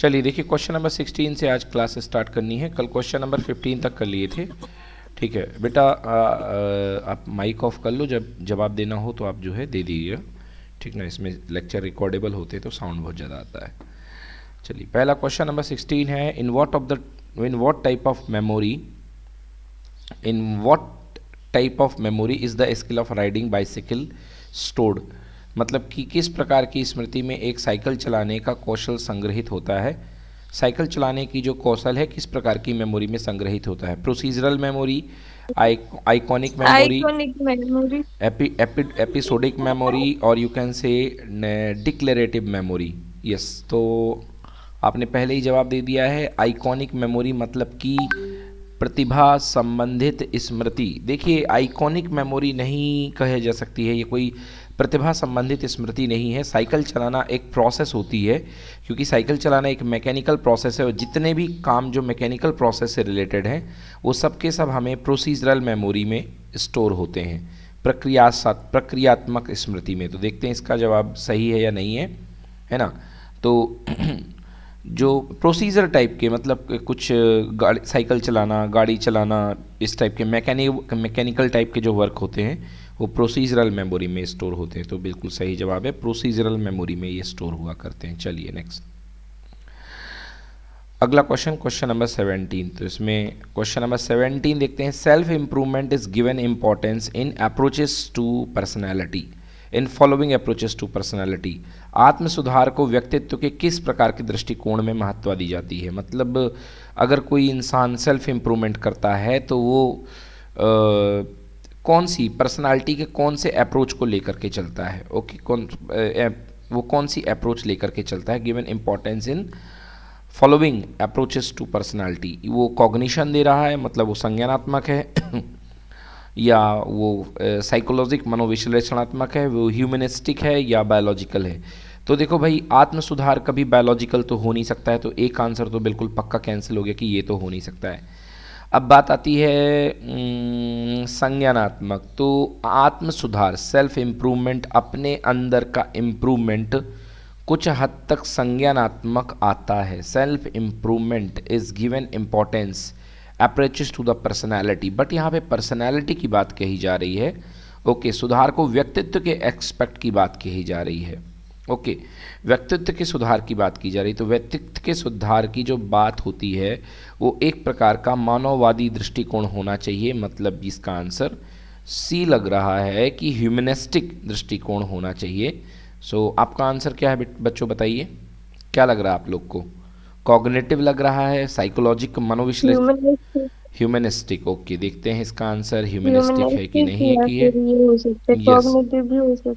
चलिए देखिए question number 16 से आज क्लास स्टार्ट करनी है कल क्वेश्चन नंबर 15 तक कर लिए थे ठीक है बेटा आप माइक ऑफ कर लो जब जवाब देना हो तो आप जो है दे दीजिए ठीक ना इसमें लेक्चर रिकॉर्डेबल होते तो साउंड बहुत ज़्यादा आता है चलिए पहला क्वेश्चन नंबर 16 है in what of the in what type of memory in what type of memory is the skill of riding bicycle stored मतलब कि किस प्रकार की स्मृति में एक साइकिल चलाने का कौशल संग्रहित होता है साइकिल चलाने की जो कौशल है किस प्रकार की मेमोरी में संग्रहित होता है procedural memory iconic memory episodic memory और you can say declarative memory yes तो आपने पहले ही जवाब दे दिया है आइकॉनिक मेमोरी मतलब कि प्रतिभा संबंधित स्मृति देखिए आइकॉनिक मेमोरी नहीं कहे जा सकती है ये कोई प्रतिभा संबंधित स्मृति नहीं है साइकिल चलाना एक प्रोसेस होती है क्योंकि साइकिल चलाना एक मैकेनिकल प्रोसेस है और जितने भी काम जो मैकेनिकल प्रोसेस से रिलेटेड हैं वो सब के सब हमें प्रोसीजरल मेमोरी में स्टोर होते हैं प्रक्रिया प्रक्रियात्मक स्मृति में तो देखते हैं इसका जवाब सही है या नहीं है है ना तो जो प्रोसीजर टाइप के मतलब कुछ गाड़ी साइकिल चलाना गाड़ी चलाना इस टाइप के मैकेनिक मैकेनिकल टाइप के जो वर्क होते हैं वो प्रोसीजरल मेमोरी में स्टोर होते हैं तो बिल्कुल सही जवाब है प्रोसीजरल मेमोरी में ये स्टोर हुआ करते हैं चलिए नेक्स्ट अगला क्वेश्चन क्वेश्चन नंबर सेवेंटीन तो इसमें क्वेश्चन नंबर सेवेंटीन देखते हैं self improvement is given importance in approaches to personality in following approaches to personality आत्म सुधार को व्यक्तित्व के किस प्रकार के दृष्टिकोण में महत्व दी जाती है मतलब अगर कोई इंसान सेल्फ इम्प्रूवमेंट करता है तो वो आ, कौन सी पर्सनैलिटी के कौन से अप्रोच को लेकर के चलता है ओके कौन आ, वो कौन सी अप्रोच लेकर के चलता है given importance in following approaches to personality वो कॉग्निशन दे रहा है मतलब वो संज्ञानात्मक है या वो साइकोलॉजिक मनोविश्लेषणात्मक है वो ह्यूमनिस्टिक है या बायोलॉजिकल है तो देखो भाई आत्म सुधार कभी बायोलॉजिकल तो हो नहीं सकता है तो एक आंसर तो बिल्कुल पक्का कैंसिल हो गया कि ये तो हो नहीं सकता है अब बात आती है संज्ञानात्मक तो आत्म सुधार सेल्फ इम्प्रूवमेंट अपने अंदर का इम्प्रूवमेंट कुछ हद तक संज्ञानात्मक आता है self improvement is given importance approaches to the personality but यहाँ पे पर्सनैलिटी की बात कही जा रही है ओके okay, सुधार को व्यक्तित्व के एक्सपेक्ट की बात कही जा रही है ओके okay, व्यक्तित्व के सुधार की बात की जा रही है तो व्यक्तित्व के सुधार की जो बात होती है वो एक प्रकार का मानववादी दृष्टिकोण होना चाहिए मतलब इसका आंसर सी लग रहा है कि ह्यूमनिस्टिक दृष्टिकोण होना चाहिए सो so, आपका आंसर क्या है बच्चों बताइए क्या लग रहा है आप लोग को कॉग्नेटिव लग रहा है साइकोलॉजिक मनोविश्लेषण ह्यूमनिस्टिक ओके देखते हैं इसका आंसर ह्यूमनिस्टिक है कि नहीं है कि है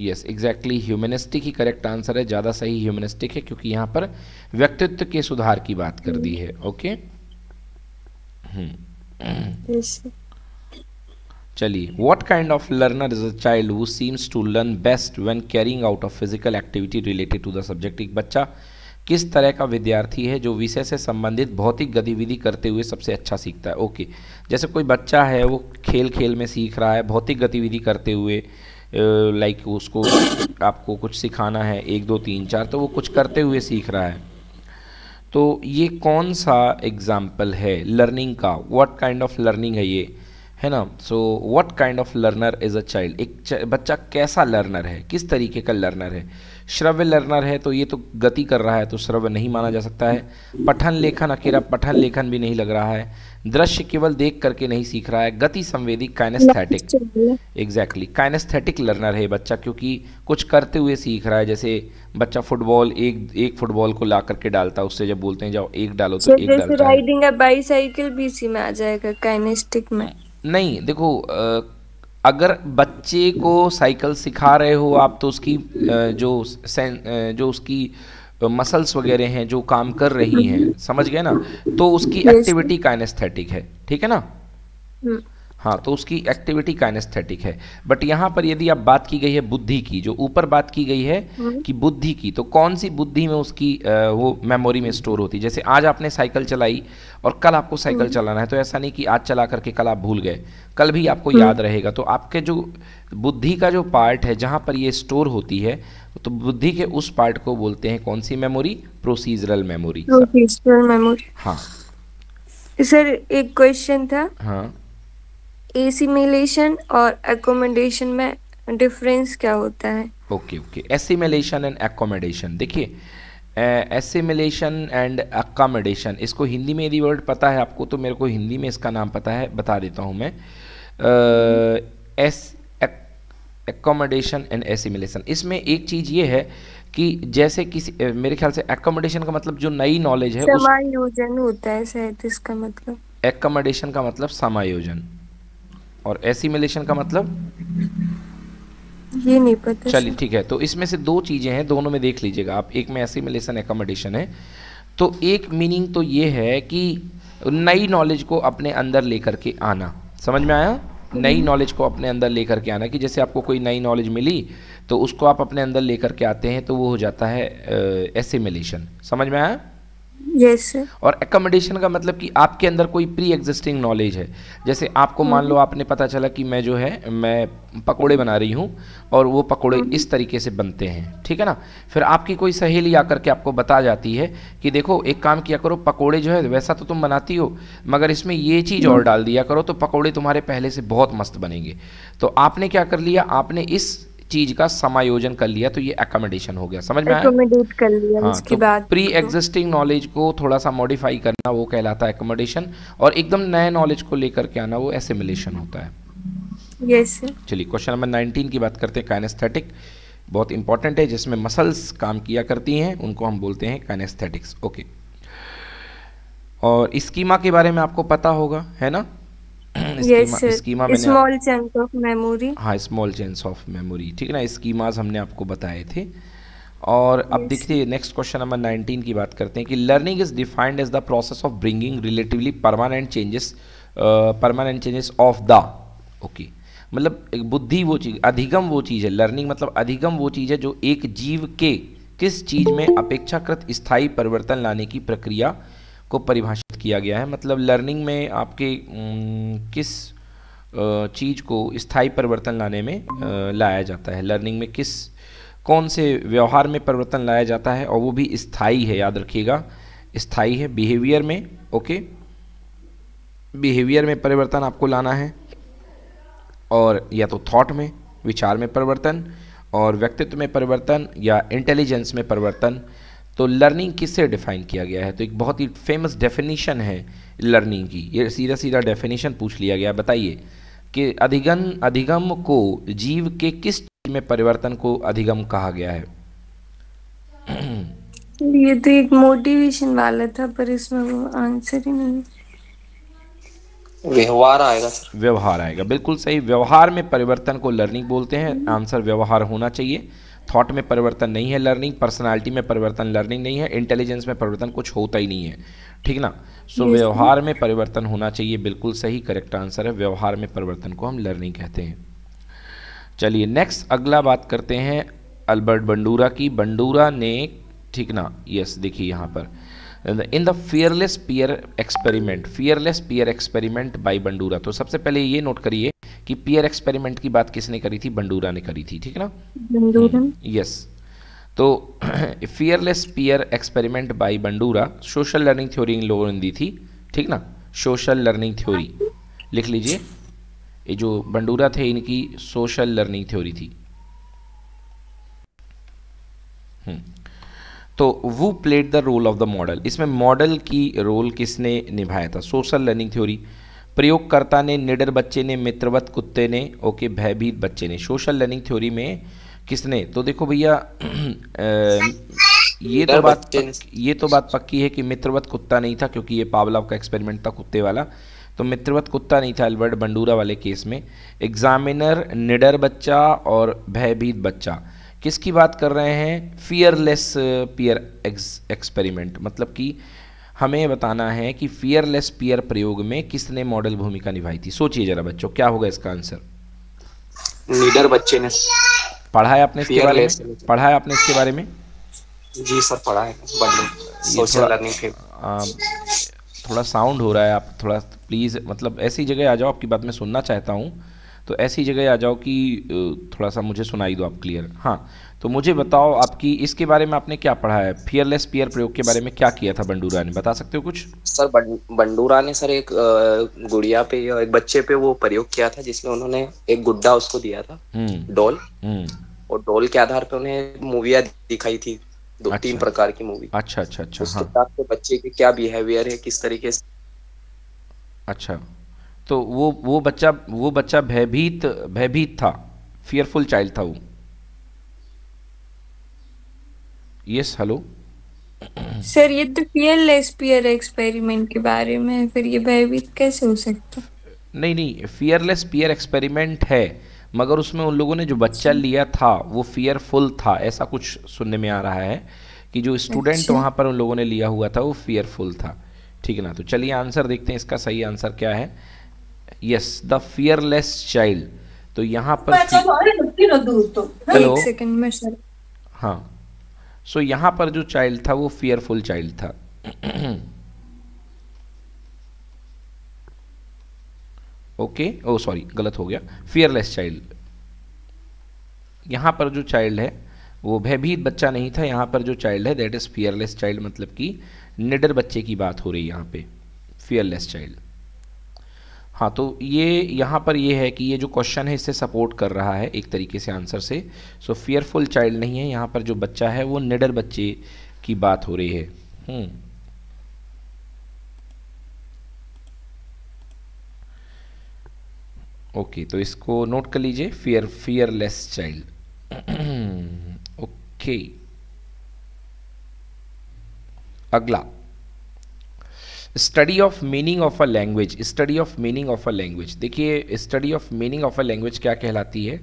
यस एग्जैक्टली ह्यूमनिस्टिक ही करेक्ट आंसर है ज़्यादा सही ह्यूमनिस्टिक है क्योंकि यहाँ पर व्यक्तित्व के सुधार की बात कर दी है ओके हम्म। चलिए what kind of learner is a child who seems to learn best when carrying out of physical activity related to the subject एक बच्चा किस तरह का विद्यार्थी है जो विषय से संबंधित भौतिक गतिविधि करते हुए सबसे अच्छा सीखता है ओके जैसे कोई बच्चा है वो खेल खेल में सीख रहा है भौतिक गतिविधि करते हुए लाइक उसको आपको कुछ सिखाना है एक दो तीन चार तो वो कुछ करते हुए सीख रहा है तो ये कौन सा एग्ज़ाम्पल है लर्निंग का वट काइंड ऑफ लर्निंग है ये है ना so what kind of learner is a child एक बच्चा कैसा लर्नर है किस तरीके का लर्नर है श्रव्य लर्नर है तो ये तो गति कर रहा है तो श्रव्य नहीं माना जा सकता है पठन लेखन अकेला पठन लेखन भी नहीं लग रहा है दृश्य केवल देख करके नहीं सीख रहा है गति संवेदी काइनेस्थेटिक एग्जैक्टली काइनेस्थेटिक लर्नर है बच्चा क्योंकि कुछ करते हुए सीख रहा है जैसे बच्चा फुटबॉल एक एक फुटबॉल को ला करके डालता है उससे जब बोलते हैं जाओ एक डालो तो एक डालता है राइडिंग बाईसाइकिल भी इसी में आ जाएगा काइनेस्टिक में नहीं देखो अगर बच्चे को साइकिल सिखा रहे हो आप तो उसकी जो जो उसकी मसल्स वगैरह हैं जो काम कर रही हैं समझ गए ना तो उसकी एक्टिविटी काइनेस्थेटिक है ठीक है ना हम्म। हाँ तो उसकी एक्टिविटी काइनेस्थेटिक है बट यहाँ पर यदि आप बात की गई है बुद्धि की जो ऊपर बात की गई है हम्म। कि बुद्धि की तो कौन सी बुद्धि में उसकी वो मेमोरी में स्टोर होती है जैसे आज आपने साइकिल चलाई और कल आपको साइकिल हम्म। चलाना है तो ऐसा नहीं कि आज चला करके कल आप भूल गए कल भी आपको हम्म। याद रहेगा तो आपके जो बुद्धि का जो पार्ट है जहाँ पर ये स्टोर होती है तो बुद्धि के उस पार्ट को बोलते हैं कौन सी memory procedural memory procedural memory हाँ सर एक क्वेश्चन था हाँ एसिमिलेशन और एकोमोडेशन में डिफरेंस क्या होता है okay okay assimilation and accommodation देखिए एसिमिलेशन एंड अकामोडेशन इसको हिंदी में यदि वर्ड पता है आपको तो मेरे को हिंदी में इसका नाम पता है बता देता हूँ मैं एस एकोमोडेशन एंड एसिमिलेशन इसमें एक चीज़ ये है कि जैसे किसी मेरे ख्याल से एकोमोडेशन का मतलब जो नई नॉलेज है समायोजन होता है शायद इसका मतलब एकोमोडेशन का मतलब समायोजन और एसिमिलेशन का मतलब ये नहीं पता चलिए ठीक है तो इसमें से दो चीज़ें हैं दोनों में देख लीजिएगा आप एक में एसिमिलेशन एकोमोडेशन है तो एक मीनिंग तो ये है कि नई नॉलेज को अपने अंदर लेकर के आना समझ में आया नई नॉलेज हम्म। को अपने अंदर लेकर के आना कि जैसे आपको कोई नई नॉलेज मिली तो उसको आप अपने अंदर लेकर के आते हैं तो वो हो जाता है एसिमिलेशन समझ में आया yes, और एकोमोडेशन का मतलब कि आपके अंदर कोई प्री एग्जिस्टिंग नॉलेज है जैसे आपको मान लो हाँ। आपने पता चला कि मैं जो है मैं पकोड़े बना रही हूँ और वो पकोड़े हाँ। इस तरीके से बनते हैं ठीक है ना फिर आपकी कोई सहेली आकर के आपको बता जाती है कि देखो एक काम किया करो पकोड़े जो है वैसा तो तुम बनाती हो मगर इसमें ये चीज़ और हाँ। डाल दिया करो तो पकौड़े तुम्हारे पहले से बहुत मस्त बनेंगे तो आपने क्या कर लिया आपने इस चीज का समायोजन कर लिया तो ये अकोमोडेशन हो गया समझ में आया कर लिया हाँ, इसके तो बाद प्री एग्जिस्टिंग नॉलेज को थोड़ा सा मॉडिफाई करना वो कहलाता है अकोमोडेशन और एकदम नए नॉलेज को लेकर के आना वो एसिमिलेशन होता है यस yes, चलिए क्वेश्चन नंबर 19 की बात करते हैं काइनेस्थेटिक बहुत इंपॉर्टेंट है जिसमें मसल्स काम किया करती हैं उनको हम बोलते हैं काइनेस्थेटिक्स ओके और स्कीमा के बारे में आपको पता होगा है ना schema small change of memory हाँ स्मॉल चेंज ऑफ मेमोरी ठीक है ना स्कीमाज हमने आपको बताए थे और yes. अब देखिए नेक्स्ट क्वेश्चन नंबर 19 की बात करते हैं कि learning is defined as the process of bringing relatively permanent changes permanent changes of the okay मतलब बुद्धि वो चीज़ अधिगम वो चीज़ है लर्निंग मतलब अधिगम वो चीज़ है जो एक जीव के किस चीज़ में अपेक्षाकृत स्थायी परिवर्तन लाने की प्रक्रिया को परिभाषित किया गया है मतलब लर्निंग में आपके किस चीज़ को स्थायी परिवर्तन लाने में लाया जाता है लर्निंग में किस कौन से व्यवहार में परिवर्तन लाया जाता है और वो भी स्थाई है याद रखिएगा स्थाई है बिहेवियर में ओके बिहेवियर में परिवर्तन आपको लाना है और या तो थॉट में विचार में परिवर्तन और व्यक्तित्व में परिवर्तन या इंटेलिजेंस में परिवर्तन तो लर्निंग किससे डिफाइन किया गया है तो एक बहुत ही फेमस डेफिनेशन है लर्निंग की ये सीधा सीधा डेफिनेशन पूछ लिया गया बताइए कि अधिगम अधिगम को जीव के किस चीज में परिवर्तन को अधिगम कहा गया है ये तो एक मोटिवेशन वाला था पर इसमें वो आंसर ही नहीं व्यवहार आएगा सर व्यवहार आएगा बिल्कुल सही व्यवहार में परिवर्तन को लर्निंग बोलते हैं आंसर हम्म। व्यवहार होना चाहिए थॉट में परिवर्तन नहीं है लर्निंग पर्सनालिटी में परिवर्तन लर्निंग नहीं है इंटेलिजेंस में परिवर्तन कुछ होता ही नहीं है ठीक ना सो so, व्यवहार में परिवर्तन होना चाहिए बिल्कुल सही करेक्ट आंसर है व्यवहार में परिवर्तन को हम लर्निंग कहते हैं चलिए नेक्स्ट अगला बात करते हैं अल्बर्ट बंडूरा की बंडूरा ने ठीक ना यस देखिए यहाँ पर in the fearless peer experiment fearless peer experiment by Bandura तो सबसे पहले ये नोट करिए कि पियर एक्सपेरिमेंट की बात किसने करी थी बंडूरा ने करी थी ठीक ना यस हम्म, तो fearless peer experiment by Bandura social learning theory इन लोगों ने दी थी ठीक ना सोशल लर्निंग थ्योरी लिख लीजिए ये जो बंडूरा थे इनकी सोशल लर्निंग थ्योरी थी हम्म, तो वो played the role of the model इसमें मॉडल की रोल किसने निभाया था सोशल लर्निंग थ्योरी प्रयोगकर्ता ने निडर बच्चे ने मित्रवत कुत्ते ने ओके भयभीत बच्चे ने सोशल लर्निंग थ्योरी में किसने तो देखो भैया ये तो बात ये तो बात पक्की है कि मित्रवत कुत्ता नहीं था क्योंकि ये पावलाव का एक्सपेरिमेंट था कुत्ते वाला तो मित्रवत कुत्ता नहीं था अल्बर्ट बंडूरा वाले केस में एग्जामिनर निडर बच्चा और भयभीत बच्चा किसकी बात कर रहे हैं फियरलेस पियर एक्सपेरिमेंट मतलब कि हमें बताना है कि फियरलेस पियर प्रयोग में किसने मॉडल भूमिका निभाई थी सोचिए जरा बच्चों क्या होगा इसका आंसर लीडर बच्चे ने पढ़ा है आपने इसके बारे में पढ़ा है आपने इसके बारे में जी सर पढ़ा है थोड़ा साउंड हो रहा है आप थोड़ा प्लीज़ मतलब ऐसी जगह आ जाओ आपकी बात मैं सुनना चाहता हूँ तो ऐसी जगह आ जाओ कि थोड़ा सा मुझे सुनाई दो आप क्लियर हाँ तो मुझे बताओ आपकी इसके बारे में आपने क्या पढ़ा है फियरलेस पियर प्रयोग के बारे में क्या किया था बंडूरा ने बता सकते हो कुछ सर बंडूरा ने सर एक गुड़िया पे एक बच्चे पे वो प्रयोग किया था जिसमें उन्होंने एक गुड्डा उसको दिया था हम्म। डॉल हम्म। और डॉल के आधार पर उन्हें मूविया दिखाई थी दो अच्छा, तीन प्रकार की मूवी अच्छा अच्छा अच्छा उसके हाँ। साथ बच्चे के क्या बिहेवियर है किस तरीके से अच्छा तो वो वो बच्चा वो बच्चा भयभीत भयभीत था फियरफुल चाइल्ड था वो यस हेलो सर ये तो फियरलेस पियर एक्सपेरिमेंट के बारे में फिर ये भयभीत कैसे हो सकता नहीं नहीं फियरलेस पियर एक्सपेरिमेंट है मगर उसमें उन लोगों ने जो बच्चा अच्छा। लिया था वो फियरफुल था ऐसा कुछ सुनने में आ रहा है कि जो स्टूडेंट अच्छा। वहाँ पर उन लोगों ने लिया हुआ था वो फियरफुल था ठीक है ना तो चलिए आंसर देखते हैं इसका सही आंसर क्या है यस द फियरलेस चाइल्ड तो यहाँ पर हेलो तो। हाँ सो so, यहां पर जो चाइल्ड था वो फियरफुल चाइल्ड था ओके ओ सॉरी गलत हो गया फियरलेस चाइल्ड यहां पर जो चाइल्ड है वो भयभीत बच्चा नहीं था यहां पर जो चाइल्ड है दैट इज़ फियरलेस चाइल्ड मतलब कि निडर बच्चे की बात हो रही है यहां पे फियरलेस चाइल्ड हाँ तो ये यहाँ पर ये है कि ये जो क्वेश्चन है इससे सपोर्ट कर रहा है एक तरीके से आंसर से सो फियरफुल चाइल्ड नहीं है यहाँ पर जो बच्चा है वो निडर बच्चे की बात हो रही है हम्म ओके okay, तो इसको नोट कर लीजिए फियर फियरलेस चाइल्ड ओके अगला study of meaning of a language study of meaning of a language देखिए study of meaning of a language क्या कहलाती है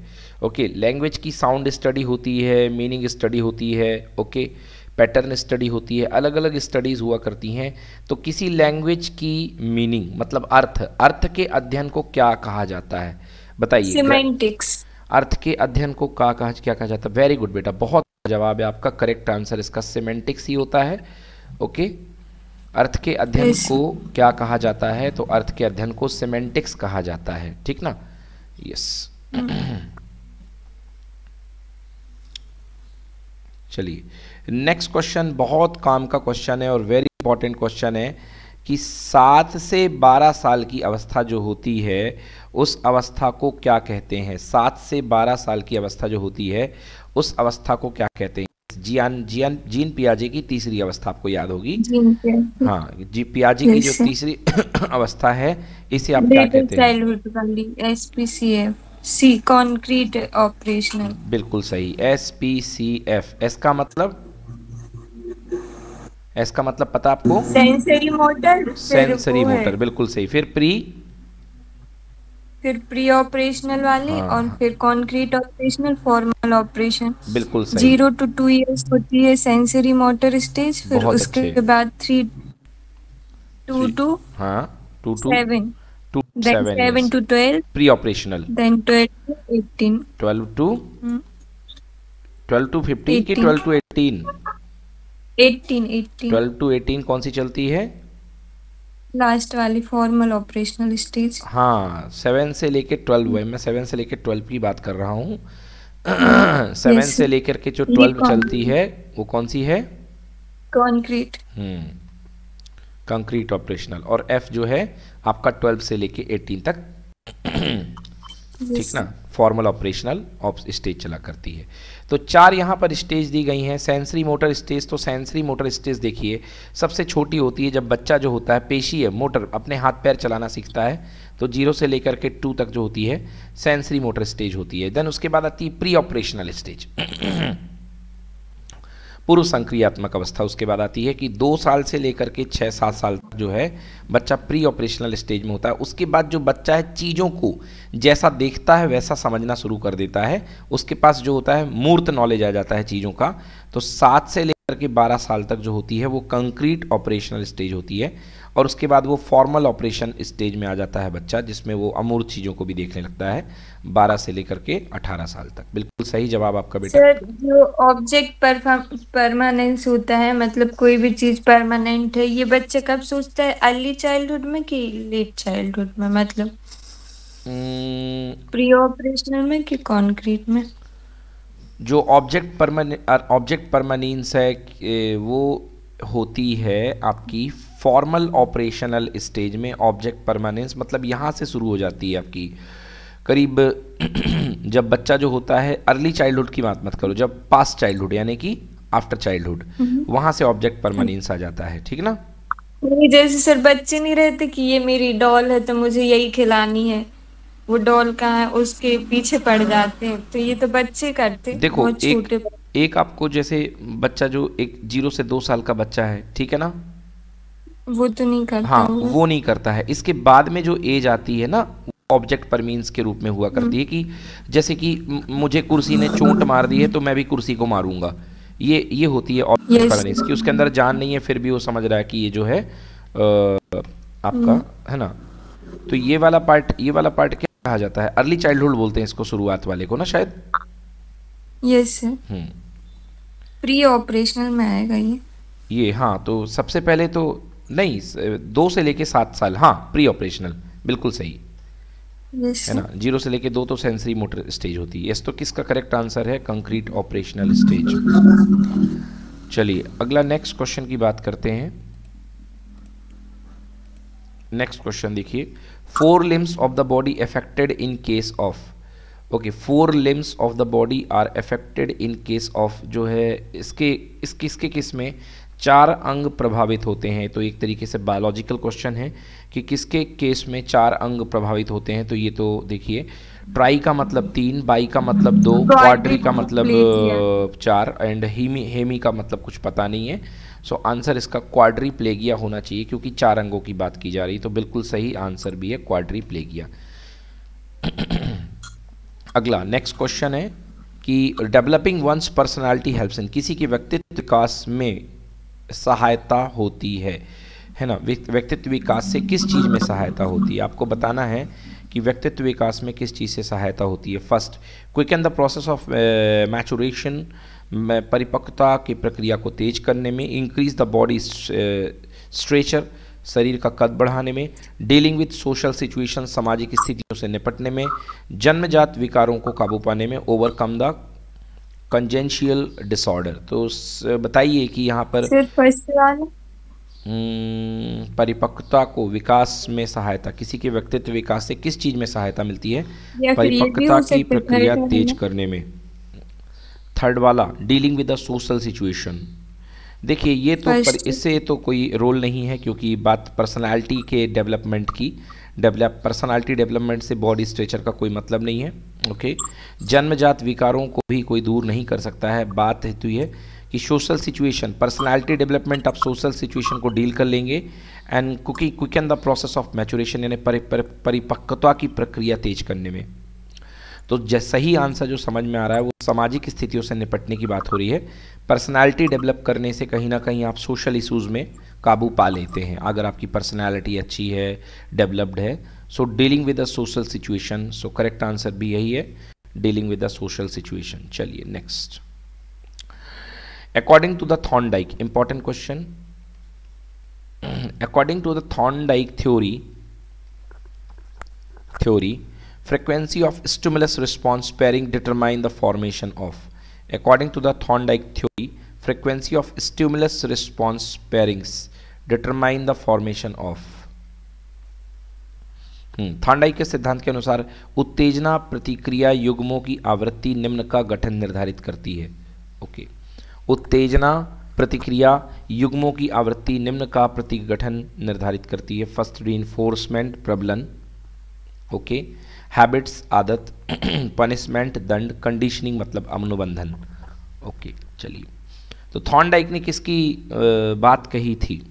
ओके okay, लैंग्वेज की साउंड स्टडी होती है मीनिंग स्टडी होती है ओके पैटर्न स्टडी होती है अलग अलग स्टडीज़ हुआ करती हैं तो किसी लैंग्वेज की मीनिंग मतलब अर्थ अर्थ के अध्ययन को क्या कहा जाता है बताइए सिमेंटिक्स अर्थ के अध्ययन को का कहा क्या कहा जाता है वेरी गुड बेटा बहुत जवाब है आपका करेक्ट आंसर इसका सिमेंटिक्स ही होता है ओके okay? अर्थ के अध्ययन को क्या कहा जाता है तो अर्थ के अध्ययन को सेमेंटिक्स कहा जाता है ठीक ना यस चलिए नेक्स्ट क्वेश्चन बहुत काम का क्वेश्चन है और वेरी इंपॉर्टेंट क्वेश्चन है कि सात से बारह साल की अवस्था जो होती है उस अवस्था को क्या कहते हैं सात से बारह साल की अवस्था जो होती है उस अवस्था को क्या कहते हैं जियान जियान जीन पियाजे की तीसरी अवस्था आपको याद होगी हाँ जी पियाजे की जो तीसरी अवस्था है इसे आप क्या कहते हैं सी ऑपरेशनल बिल्कुल सही S P C F S का मतलब एस का मतलब पता आपको सेंसरी मोटर सेंसरी मोटर बिल्कुल सही फिर प्री फिर प्री ऑपरेशनल वाले हाँ, और फिर कॉन्क्रीट ऑपरेशनल फॉर्मल ऑपरेशन बिल्कुल जीरो टू टू इयर्स होती है सेंसरी मोटर स्टेज फिर उसके बाद three to two two to seven to seven to twelve pre operational then twelve to eighteen twelve to twelve to fifteen की twelve to eighteen eighteen eighteen twelve to eighteen कौन सी चलती है last वाली formal operational stage हाँ seven से लेकर twelve है मैं सेवन से लेकर ट्वेल्व की बात कर रहा हूँ सेवन से लेकर के जो ट्वेल्व चलती है वो कौन सी है कॉन्क्रीट कंक्रीट ऑपरेशनल और एफ जो है आपका ट्वेल्व से लेके एटीन तक ठीक ना फॉर्मल ऑपरेशनल स्टेज चला करती है तो चार यहाँ पर स्टेज दी गई हैं सेंसरी मोटर स्टेज तो सेंसरी मोटर स्टेज देखिए सबसे छोटी होती है जब बच्चा जो होता है पेशी है मोटर अपने हाथ पैर चलाना सीखता है तो जीरो से लेकर के टू तक जो होती है सेंसरी मोटर स्टेज होती है देन उसके बाद आती है प्री ऑपरेशनल स्टेज पूर्व संक्रियात्मक अवस्था उसके बाद आती है कि दो साल से लेकर के छः सात साल जो है बच्चा प्री ऑपरेशनल स्टेज में होता है उसके बाद जो बच्चा है चीज़ों को जैसा देखता है वैसा समझना शुरू कर देता है उसके पास जो होता है मूर्त नॉलेज आ जाता है चीज़ों का तो सात से लेकर के बारह साल तक जो होती है वो कंक्रीट ऑपरेशनल स्टेज होती है और उसके बाद वो फॉर्मल ऑपरेशन स्टेज में आ जाता है बच्चा जिसमें वो अमूर्त चीज़ों को भी देखने लगता है 12 से लेकर के 18 साल तक बिल्कुल सही जवाब आपका बेटा सर जो ऑब्जेक्ट परमानेंस होता है मतलब कोई भी चीज़ परमानेंट है ये बच्चा कब सोचता है अर्ली चाइल्डहुड में कि लेट चाइल्डहुड में मतलब प्री hmm, ऑपरेशनल में कि कॉन्क्रीट में जो ऑब्जेक्ट परमानेंट ऑब्जेक्ट परमानेंस है वो होती है आपकी फॉर्मल ऑपरेशनल स्टेज में ऑब्जेक्ट परमानेंस मतलब यहाँ से शुरू हो जाती है आपकी करीब जब बच्चा जो होता है अर्ली चाइल्डहुड की बात मत करो जब पास चाइल्डहुड यानी कि आफ्टर चाइल्डहुड वहां से ऑब्जेक्ट हम्म। परमानेंस आ जाता है ठीक ना जैसे सर बच्चे नहीं रहते कि ये मेरी डॉल है तो मुझे यही खिलानी है वो डॉल का है उसके पीछे पड़ जाते हैं तो ये तो बच्चे करते देखो एक, एक आपको जैसे बच्चा जो एक जीरो से दो साल का बच्चा है ठीक है ना वो तो नहीं करता हाँ वो नहीं करता है इसके बाद में जो एज आती है ना ऑब्जेक्ट पर मीन्स के रूप में हुआ करती है हम्म। कि जैसे कि मुझे कुर्सी ने चोट मार दी है तो मैं भी कुर्सी को मारूंगा ये ये होती है ऑब्जेक्ट पर मीन्स कि उसके अंदर जान नहीं है फिर भी वो समझ रहा है कि ये जो है आ, आपका हम्म। है ना तो ये वाला पार्ट ये वाला पार्ट क्या कहा जाता है अर्ली चाइल्डहुड बोलते हैं इसको शुरुआत वाले को ना शायद यस प्री ऑपरेशनल में आएगा ये ये हाँ तो सबसे पहले तो नहीं दो से लेके सात साल हाँ प्री ऑपरेशनल बिल्कुल सही है ना जीरो से लेके दो तो सेंसरी मोटर स्टेज होती है तो किसका करेक्ट आंसर है कंक्रीट ऑपरेशनल स्टेज चलिए अगला नेक्स्ट क्वेश्चन की बात करते हैं नेक्स्ट क्वेश्चन देखिए four limbs of the body affected in case of okay four limbs of the body are affected in case of जो है इसके इस किसके किस में चार अंग प्रभावित होते हैं तो एक तरीके से बायोलॉजिकल क्वेश्चन है कि किसके केस में चार अंग प्रभावित होते हैं तो ये तो देखिए ट्राई का मतलब तीन बाई का मतलब दो क्वाड्री का मतलब चार एंड हेमी हेमी का मतलब कुछ पता नहीं है सो so, आंसर इसका क्वाड्री प्लेगिया होना चाहिए क्योंकि चार अंगों की बात की जा रही तो बिल्कुल सही आंसर भी है क्वाड्री प्लेगिया अगला नेक्स्ट क्वेश्चन है कि developing one's personality helps in किसी के व्यक्तित्व विकास में सहायता होती है है ना व्यक्तित्व विकास से किस चीज़ में सहायता होती है आपको बताना है कि व्यक्तित्व विकास में किस चीज़ से सहायता होती है first quicken the process of maturation परिपक्वता की प्रक्रिया को तेज करने में इंक्रीज द बॉडी स्ट्रेचर शरीर का कद बढ़ाने में डीलिंग विद सोशल सिचुएशन सामाजिक स्थितियों से निपटने में जन्मजात विकारों को काबू पाने में ओवरकम द कंजेंशियल डिसऑर्डर तो बताइए कि यहाँ पर हम्म, परिपक्वता को विकास में सहायता किसी के व्यक्तित्व विकास से किस चीज में सहायता मिलती है परिपक्वता की प्रक्रिया तेज करने में थर्ड वाला dealing with the social situation देखिए ये तो पर इससे तो कोई रोल नहीं है क्योंकि बात पर्सनालिटी के डेवलपमेंट की डेवलप पर्सनालिटी डेवलपमेंट से बॉडी स्ट्रेचर का कोई मतलब नहीं है ओके जन्मजात विकारों को भी कोई दूर नहीं कर सकता है बात हेतु तो ये कि सोशल सिचुएशन पर्सनालिटी डेवलपमेंट आप सोशल सिचुएशन को डील कर लेंगे एंड कुकी quicken the process of maturation यानी परिपक्वता की प्रक्रिया तेज करने में तो सही आंसर जो समझ में आ रहा है वो सामाजिक स्थितियों से निपटने की बात हो रही है पर्सनालिटी डेवलप करने से कहीं ना कहीं आप सोशल इशूज़ में काबू पा लेते हैं अगर आपकी पर्सनैलिटी अच्छी है डेवलप्ड है so dealing with a social situation so correct answer भी यही है dealing with a social situation चलिए next according to the Thorndike important question according to the Thorndike theory theory frequency of stimulus response pairing determine the formation of according to the Thorndike theory frequency of stimulus response pairings determine the formation of Thorndike hmm, के सिद्धांत के अनुसार उत्तेजना प्रतिक्रिया युग्मों की आवृत्ति निम्न का गठन निर्धारित करती है ओके उत्तेजना प्रतिक्रिया युग्मों की आवृत्ति निम्न का प्रतिगठन निर्धारित करती है फर्स्ट रीइंफोर्समेंट प्रबलन ओके हैबिट्स आदत पनिशमेंट दंड कंडीशनिंग मतलब अनुबंधन ओके चलिए तो थॉर्नडाइक ने किसकी बात कही थी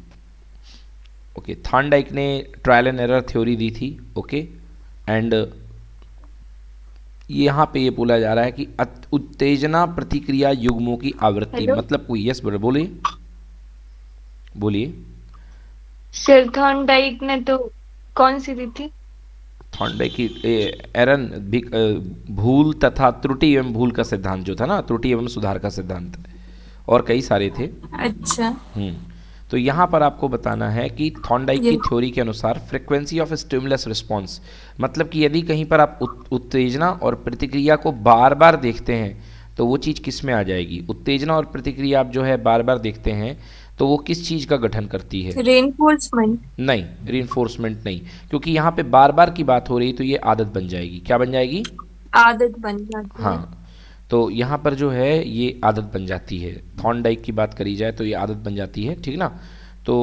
ओके थॉर्नडाइक ने ट्रायल एंड एरर थ्योरी दी थी ओके एंड यहाँ पे ये बोला जा रहा है कि उत्तेजना प्रतिक्रिया युग्मों की आवृत्ति मतलब कोई यस बोलिए बोलिए सर थॉर्नडाइक ने तो कौन सी दी थी थॉन्डे की एरन भी भूल तथा त्रुटि एवं भूल का सिद्धांत जो था ना त्रुटि एवं सुधार का सिद्धांत और कई सारे थे अच्छा हम्म तो यहाँ पर आपको बताना है कि थॉन्डाइक की थ्योरी के अनुसार फ्रीक्वेंसी ऑफ स्टिमुलस रिस्पॉन्स मतलब कि यदि कहीं पर आप उत, उत्तेजना और प्रतिक्रिया को बार बार देखते हैं तो वो चीज़ किस में आ जाएगी उत्तेजना और प्रतिक्रिया आप जो है बार बार देखते हैं तो वो किस चीज का गठन करती है रेनफोर्समेंट नहीं रेनफोर्समेंट नहीं क्योंकि यहाँ पे बार बार की बात हो रही तो ये आदत बन जाएगी क्या बन जाएगी आदत बन जाएगी हाँ तो यहाँ पर जो है ये आदत बन जाती है डाइक की बात करी जाए तो ये आदत बन जाती है ठीक ना तो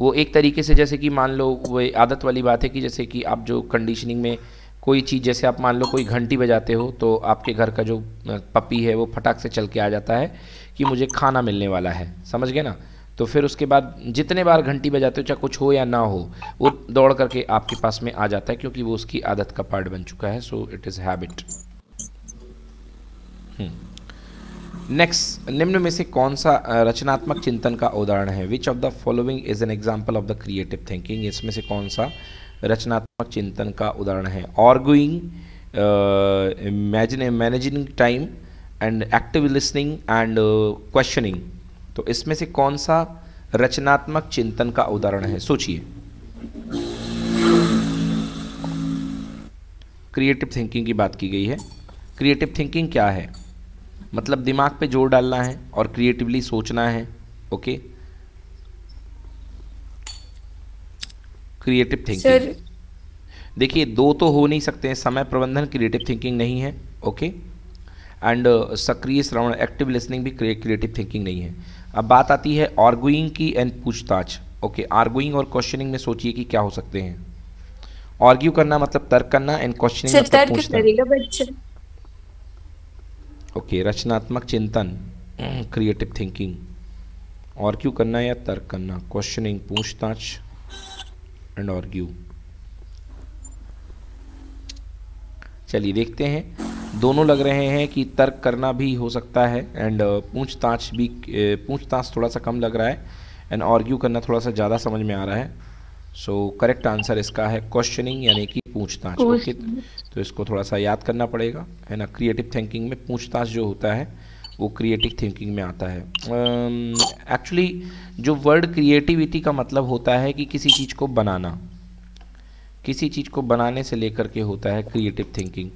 वो एक तरीके से जैसे कि मान लो वो आदत वाली बात है कि जैसे कि आप जो कंडीशनिंग में कोई चीज़ जैसे आप मान लो कोई घंटी बजाते हो तो आपके घर का जो पपी है वो फटाक से चल के आ जाता है कि मुझे खाना मिलने वाला है समझ गए ना तो फिर उसके बाद जितने बार घंटी बजाते हो चाहे कुछ हो या ना हो वो दौड़ करके आपके पास में आ जाता है क्योंकि वो उसकी आदत का पार्ट बन चुका है so it is habit next hmm. निम्न में से कौन सा रचनात्मक चिंतन का उदाहरण है which of the following is an example of the creative thinking इसमें से कौन सा रचनात्मक चिंतन का उदाहरण है arguing managing time and active listening and questioning तो इसमें से कौन सा रचनात्मक चिंतन का उदाहरण है सोचिए क्रिएटिव थिंकिंग की बात की गई है क्रिएटिव थिंकिंग क्या है मतलब दिमाग पे जोर डालना है और क्रिएटिवली सोचना है ओके क्रिएटिव थिंकिंग देखिए दो तो हो नहीं सकते हैं समय प्रबंधन क्रिएटिव थिंकिंग नहीं है ओके एंड uh, सक्रिय श्रवण एक्टिव लिसनिंग भी क्रिएटिव थिंकिंग नहीं है अब बात आती है आर्गुइंग की एंड पूछताछ ओके आर्गुइंग और क्वेश्चनिंग में सोचिए कि क्या हो सकते हैं ऑर्ग्यू करना मतलब तर्क करना एंड क्वेश्चनिंग मतलब पूछना ओके रचनात्मक चिंतन क्रिएटिव mm, थिंकिंग और क्यों करना या तर्क करना क्वेश्चनिंग पूछताछ एंड ऑर्ग्यू चलिए देखते हैं दोनों लग रहे हैं कि तर्क करना भी हो सकता है एंड uh, पूछताछ भी पूछताछ थोड़ा सा कम लग रहा है एंड ऑर्ग्यू करना थोड़ा सा ज़्यादा समझ में आ रहा है सो करेक्ट आंसर इसका है क्वेश्चनिंग यानी कि पूछताछ ओके तो इसको थोड़ा सा याद करना पड़ेगा है ना क्रिएटिव थिंकिंग में पूछताछ जो होता है वो क्रिएटिव थिंकिंग में आता है एक्चुअली um, जो वर्ड क्रिएटिविटी का मतलब होता है कि किसी चीज़ को बनाना किसी चीज़ को बनाने से लेकर के होता है क्रिएटिव थिंकिंग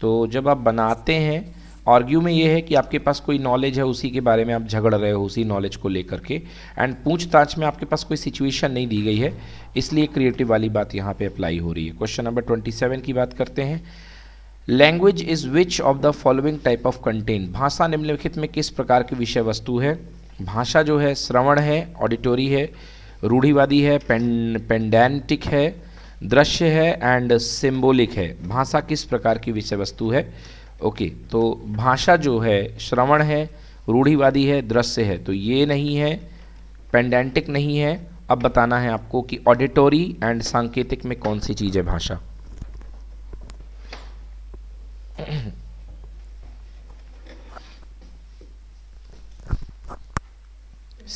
तो जब आप बनाते हैं आर्ग्यू में ये है कि आपके पास कोई नॉलेज है उसी के बारे में आप झगड़ रहे हो उसी नॉलेज को लेकर के एंड पूछताछ में आपके पास कोई सिचुएशन नहीं दी गई है इसलिए क्रिएटिव वाली बात यहाँ पे अप्लाई हो रही है क्वेश्चन नंबर ट्वेंटी सेवन की बात करते हैं language is which of the following type of content भाषा निम्नलिखित में किस प्रकार की विषय वस्तु है भाषा जो है श्रवण है ऑडिटोरी है रूढ़िवादी है पें, पेंडेंटिक है दृश्य है एंड सिम्बोलिक है भाषा किस प्रकार की विषय वस्तु है ओके तो भाषा जो है श्रवण है रूढ़िवादी है दृश्य है तो ये नहीं है पेंडेंटिक नहीं है अब बताना है आपको कि ऑडिटोरी एंड सांकेतिक में कौन सी चीज़ है भाषा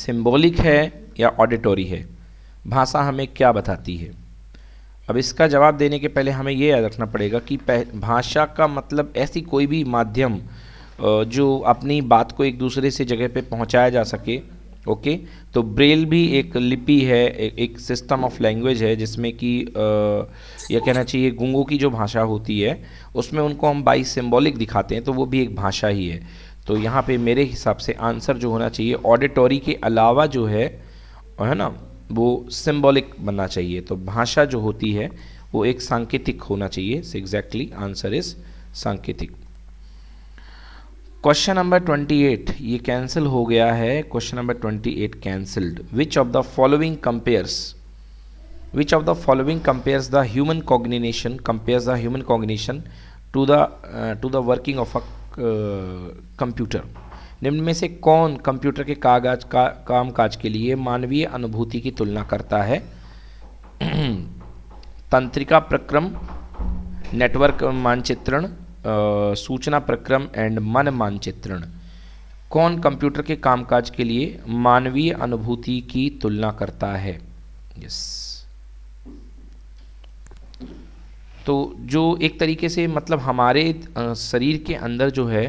सिंबॉलिक है या ऑडिटोरी है भाषा हमें क्या बताती है अब इसका जवाब देने के पहले हमें यह याद रखना पड़ेगा कि भाषा का मतलब ऐसी कोई भी माध्यम जो अपनी बात को एक दूसरे से जगह पे पहुंचाया जा सके ओके तो ब्रेल भी एक लिपि है एक सिस्टम ऑफ लैंग्वेज है जिसमें कि यह कहना चाहिए गुंगों की जो भाषा होती है उसमें उनको हम बाई सिम्बॉलिक दिखाते हैं तो वो भी एक भाषा ही है तो यहाँ पे मेरे हिसाब से आंसर जो होना चाहिए ऑडिटोरी के अलावा जो है है ना वो सिंबॉलिक बनना चाहिए तो भाषा जो होती है वो एक सांकेतिक होना चाहिए सो एग्जैक्टली आंसर इज सांकेतिक क्वेश्चन नंबर 28 ये कैंसिल हो गया है question number 28 cancelled which of the following compares which of the following compares the human cognition compares the human cognition to the to the working of a computer निम्न में से कौन computer के कागज का काम काज के लिए मानवीय अनुभूति की तुलना करता है तंत्रिका प्रक्रम नेटवर्क मानचित्रण सूचना प्रक्रम एंड मन मानचित्रण कौन कंप्यूटर के कामकाज के लिए मानवीय अनुभूति की तुलना करता है यस तो जो एक तरीके से मतलब हमारे शरीर के अंदर जो है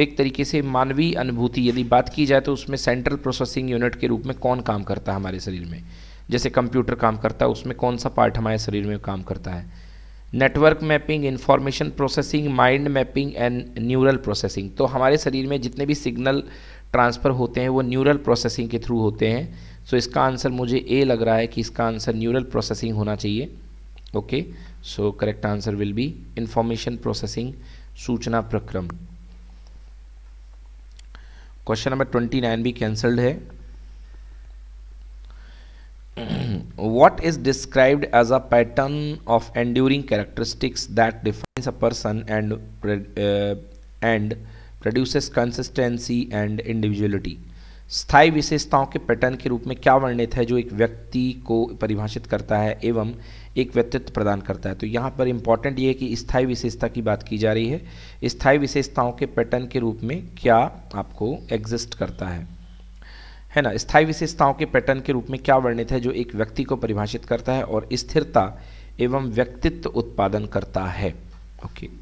एक तरीके से मानवीय अनुभूति यदि बात की जाए तो उसमें सेंट्रल प्रोसेसिंग यूनिट के रूप में कौन काम करता है हमारे शरीर में जैसे कंप्यूटर काम करता है उसमें कौन सा पार्ट हमारे शरीर में काम करता है network mapping information processing mind mapping and neural processing तो हमारे शरीर में जितने भी सिग्नल ट्रांसफ़र होते हैं वो न्यूरल प्रोसेसिंग के थ्रू होते हैं सो so इसका आंसर मुझे ए लग रहा है कि इसका आंसर न्यूरल प्रोसेसिंग होना चाहिए okay so correct answer will be information processing सूचना प्रक्रम क्वेश्चन नंबर ट्वेंटी नाइन भी कैंसल्ड है what is described as a pattern of enduring characteristics that defines a person and and produces consistency and individuality स्थायी विशेषताओं के pattern के रूप में क्या वर्णित है जो एक व्यक्ति को परिभाषित करता है एवं एक व्यक्तित्व प्रदान करता है तो यहाँ पर इम्पॉर्टेंट ये है कि स्थायी विशेषता की बात की जा रही है स्थायी विशेषताओं के पैटर्न के रूप में क्या आपको एग्जिस्ट करता है है ना स्थायी विशेषताओं के पैटर्न के रूप में क्या वर्णित है जो एक व्यक्ति को परिभाषित करता है और स्थिरता एवं व्यक्तित्व उत्पादन करता है ओके okay.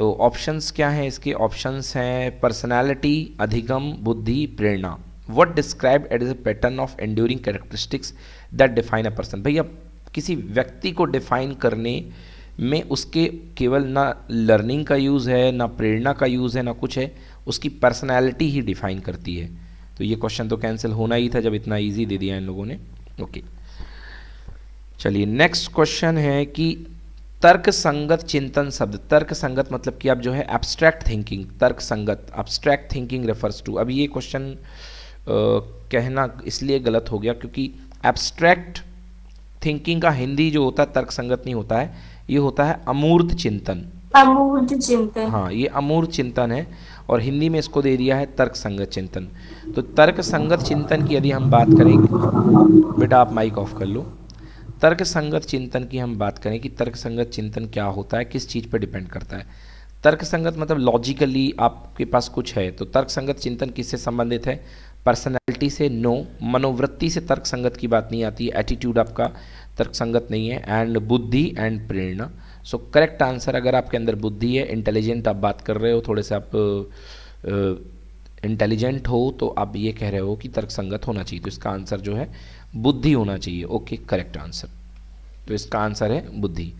तो ऑप्शंस क्या हैं इसके ऑप्शंस हैं पर्सनालिटी अधिगम बुद्धि प्रेरणा what describe at is a pattern of enduring characteristics that define a person भैया किसी व्यक्ति को डिफाइन करने में उसके केवल ना लर्निंग का यूज़ है ना प्रेरणा का यूज़ है ना कुछ है उसकी पर्सनैलिटी ही डिफाइन करती है तो ये क्वेश्चन तो कैंसिल होना ही था जब इतना ईजी दे दिया इन लोगों ने ओके चलिए नेक्स्ट क्वेश्चन है कि तर्क संगत चिंतन शब्द तर्क संगत मतलब कि आप जो है एब्स्ट्रैक्ट थिंकिंग तर्क संगत एब्स्ट्रैक्ट थिंकिंग रेफर्स टू अब ये क्वेश्चन कहना इसलिए गलत हो गया क्योंकि एब्स्ट्रैक्ट थिंकिंग का हिंदी जो होता है तर्क संगत नहीं होता है ये होता है अमूर्त चिंतन अमूर्त चिंतन हाँ ये अमूर्त चिंतन है और हिंदी में इसको दे दिया है तर्क संगत चिंतन तो तर्क संगत चिंतन की यदि हम बात करें बेटा आप माइक ऑफ कर लो तर्क संगत चिंतन की हम बात करें कि तर्क संगत चिंतन क्या होता है किस चीज़ पर डिपेंड करता है तर्क संगत मतलब लॉजिकली आपके पास कुछ है तो तर्क संगत चिंतन किससे संबंधित है पर्सनैलिटी से नो मनोवृत्ति से तर्क संगत की बात नहीं आती एटीट्यूड आपका तर्क संगत नहीं है एंड बुद्धि एंड प्रेरणा सो करेक्ट आंसर अगर आपके अंदर बुद्धि है इंटेलिजेंट आप बात कर रहे हो थोड़े से आप इंटेलिजेंट हो तो आप ये कह रहे हो कि तर्क संगत होना चाहिए तो इसका आंसर जो है बुद्धि होना चाहिए ओके करेक्ट आंसर तो इसका आंसर है बुद्धि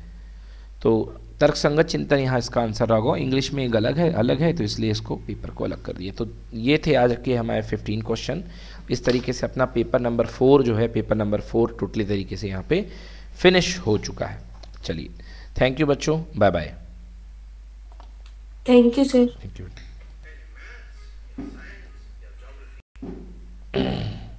तो तर्क संगत चिंतन यहाँ इसका आंसर होगा इंग्लिश में एक अलग है अलग है तो इसलिए इसको पेपर को अलग कर दिया तो ये थे आज के हमारे 15 क्वेश्चन इस तरीके से अपना पेपर नंबर फोर जो है पेपर नंबर फोर टोटली तरीके से यहाँ पे फिनिश हो चुका है चलिए थैंक यू बच्चों bye bye thank you sir thank you